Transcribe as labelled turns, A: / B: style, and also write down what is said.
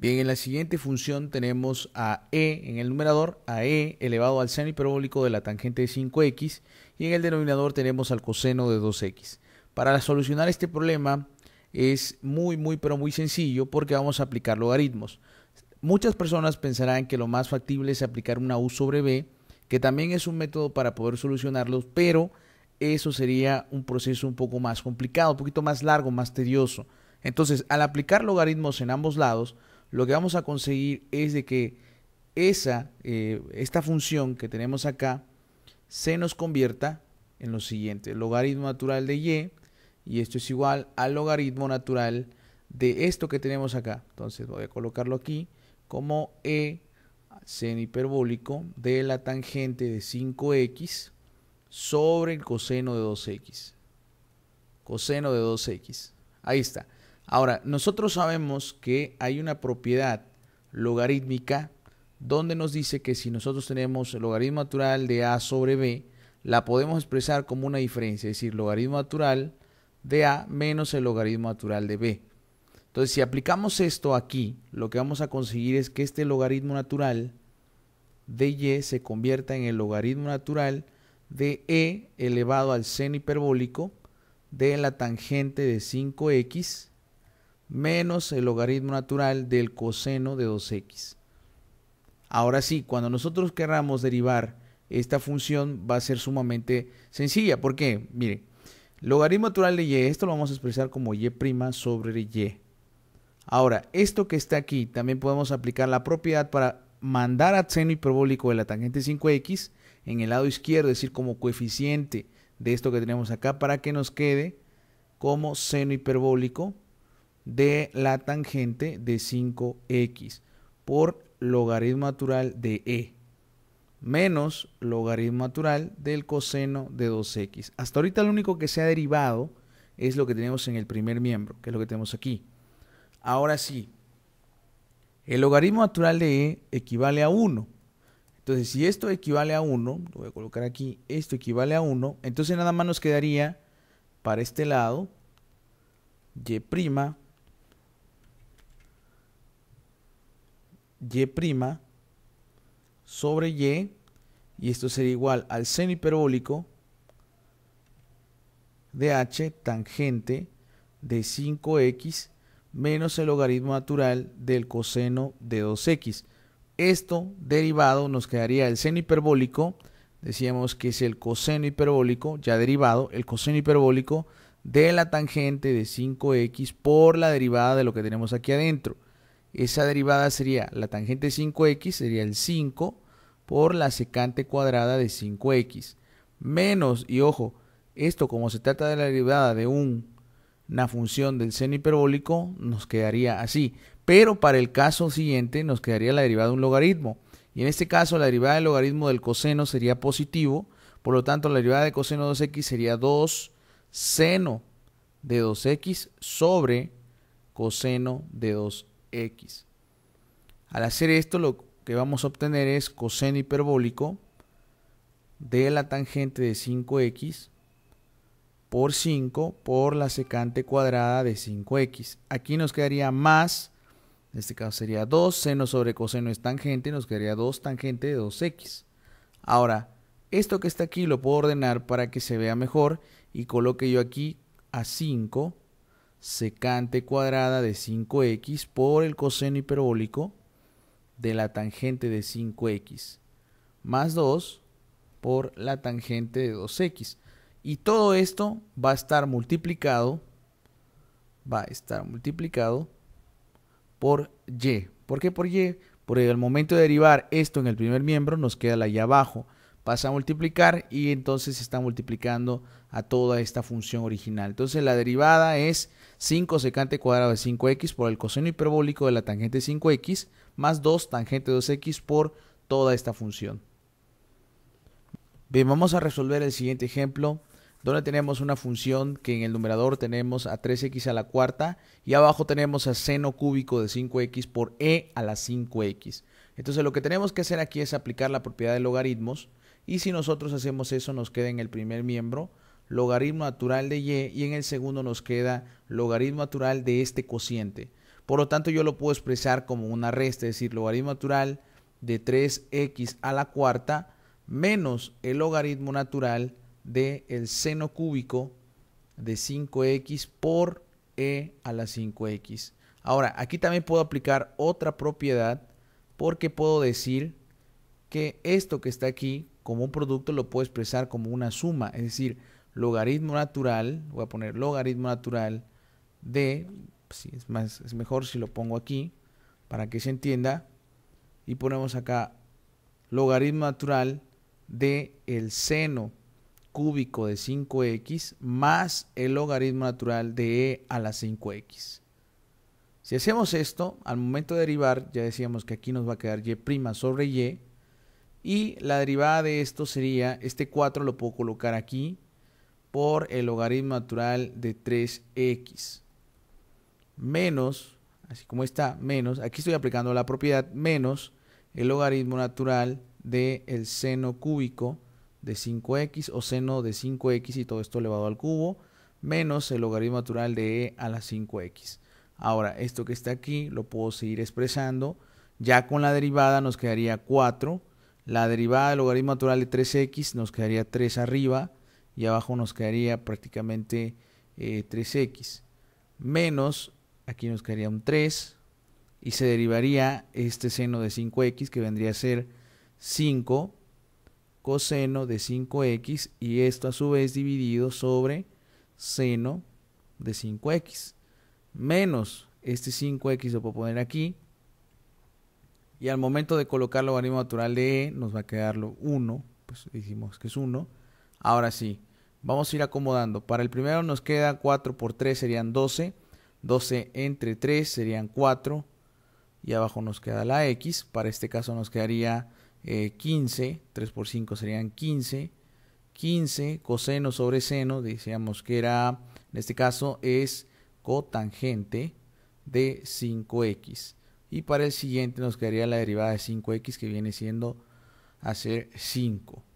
A: Bien, en la siguiente función tenemos a e en el numerador, a e elevado al seno hiperbólico de la tangente de 5x y en el denominador tenemos al coseno de 2x. Para solucionar este problema es muy, muy, pero muy sencillo porque vamos a aplicar logaritmos. Muchas personas pensarán que lo más factible es aplicar una u sobre b, que también es un método para poder solucionarlos, pero eso sería un proceso un poco más complicado, un poquito más largo, más tedioso. Entonces, al aplicar logaritmos en ambos lados, lo que vamos a conseguir es de que esa, eh, esta función que tenemos acá se nos convierta en lo siguiente. El logaritmo natural de y, y esto es igual al logaritmo natural de esto que tenemos acá. Entonces voy a colocarlo aquí como e seno hiperbólico de la tangente de 5x sobre el coseno de 2x. Coseno de 2x. Ahí está. Ahora, nosotros sabemos que hay una propiedad logarítmica donde nos dice que si nosotros tenemos el logaritmo natural de a sobre b, la podemos expresar como una diferencia, es decir, logaritmo natural de a menos el logaritmo natural de b. Entonces, si aplicamos esto aquí, lo que vamos a conseguir es que este logaritmo natural de y se convierta en el logaritmo natural de e elevado al seno hiperbólico de la tangente de 5x menos el logaritmo natural del coseno de 2x. Ahora sí, cuando nosotros queramos derivar esta función va a ser sumamente sencilla. ¿Por qué? Mire, logaritmo natural de y, esto lo vamos a expresar como y' sobre y. Ahora, esto que está aquí, también podemos aplicar la propiedad para mandar a seno hiperbólico de la tangente 5x en el lado izquierdo, es decir, como coeficiente de esto que tenemos acá, para que nos quede como seno hiperbólico de la tangente de 5x por logaritmo natural de e menos logaritmo natural del coseno de 2x. Hasta ahorita lo único que se ha derivado es lo que tenemos en el primer miembro, que es lo que tenemos aquí. Ahora sí, el logaritmo natural de e equivale a 1. Entonces, si esto equivale a 1, lo voy a colocar aquí, esto equivale a 1, entonces nada más nos quedaría para este lado y' y' sobre y, y esto sería igual al seno hiperbólico de h tangente de 5x menos el logaritmo natural del coseno de 2x. Esto derivado nos quedaría el seno hiperbólico, decíamos que es el coseno hiperbólico, ya derivado, el coseno hiperbólico de la tangente de 5x por la derivada de lo que tenemos aquí adentro. Esa derivada sería la tangente 5x, sería el 5 por la secante cuadrada de 5x. Menos, y ojo, esto como se trata de la derivada de un, una función del seno hiperbólico, nos quedaría así. Pero para el caso siguiente nos quedaría la derivada de un logaritmo. Y en este caso la derivada del logaritmo del coseno sería positivo. Por lo tanto, la derivada de coseno 2x sería 2 seno de 2x sobre coseno de 2 x. Al hacer esto lo que vamos a obtener es coseno hiperbólico de la tangente de 5x por 5 por la secante cuadrada de 5x. Aquí nos quedaría más, en este caso sería 2, seno sobre coseno es tangente, nos quedaría 2 tangente de 2x. Ahora, esto que está aquí lo puedo ordenar para que se vea mejor y coloque yo aquí a 5 secante cuadrada de 5x por el coseno hiperbólico de la tangente de 5x más 2 por la tangente de 2x. Y todo esto va a estar multiplicado, va a estar multiplicado por y. ¿Por qué por y? Porque al momento de derivar esto en el primer miembro nos queda la y abajo vas a multiplicar y entonces se está multiplicando a toda esta función original. Entonces la derivada es 5 secante cuadrado de 5x por el coseno hiperbólico de la tangente 5x más 2 tangente 2x por toda esta función. Bien, vamos a resolver el siguiente ejemplo donde tenemos una función que en el numerador tenemos a 3x a la cuarta y abajo tenemos a seno cúbico de 5x por e a la 5x. Entonces lo que tenemos que hacer aquí es aplicar la propiedad de logaritmos y si nosotros hacemos eso, nos queda en el primer miembro logaritmo natural de y y en el segundo nos queda logaritmo natural de este cociente. Por lo tanto, yo lo puedo expresar como una resta, es decir, logaritmo natural de 3x a la cuarta menos el logaritmo natural de el seno cúbico de 5x por e a la 5x. Ahora, aquí también puedo aplicar otra propiedad porque puedo decir que esto que está aquí como un producto lo puedo expresar como una suma, es decir, logaritmo natural, voy a poner logaritmo natural de, si pues es, más, es mejor si lo pongo aquí para que se entienda, y ponemos acá logaritmo natural de el seno cúbico de 5x más el logaritmo natural de e a la 5x. Si hacemos esto, al momento de derivar, ya decíamos que aquí nos va a quedar y' sobre y, y la derivada de esto sería, este 4 lo puedo colocar aquí por el logaritmo natural de 3x. Menos, así como está, menos, aquí estoy aplicando la propiedad, menos el logaritmo natural del el seno cúbico de 5x o seno de 5x y todo esto elevado al cubo, menos el logaritmo natural de e a la 5x. Ahora, esto que está aquí lo puedo seguir expresando. Ya con la derivada nos quedaría 4 la derivada del logaritmo natural de 3x nos quedaría 3 arriba y abajo nos quedaría prácticamente 3x. Eh, menos, aquí nos quedaría un 3 y se derivaría este seno de 5x que vendría a ser 5 coseno de 5x y esto a su vez dividido sobre seno de 5x menos este 5x lo puedo poner aquí y al momento de colocar logaritmo natural de e, nos va a quedar 1, pues dijimos que es 1. Ahora sí, vamos a ir acomodando. Para el primero nos queda 4 por 3 serían 12. 12 entre 3 serían 4. Y abajo nos queda la x. Para este caso nos quedaría 15. Eh, 3 por 5 serían 15. 15 coseno sobre seno, decíamos que era, en este caso es cotangente de 5x. Y para el siguiente nos quedaría la derivada de 5x que viene siendo hacer 5.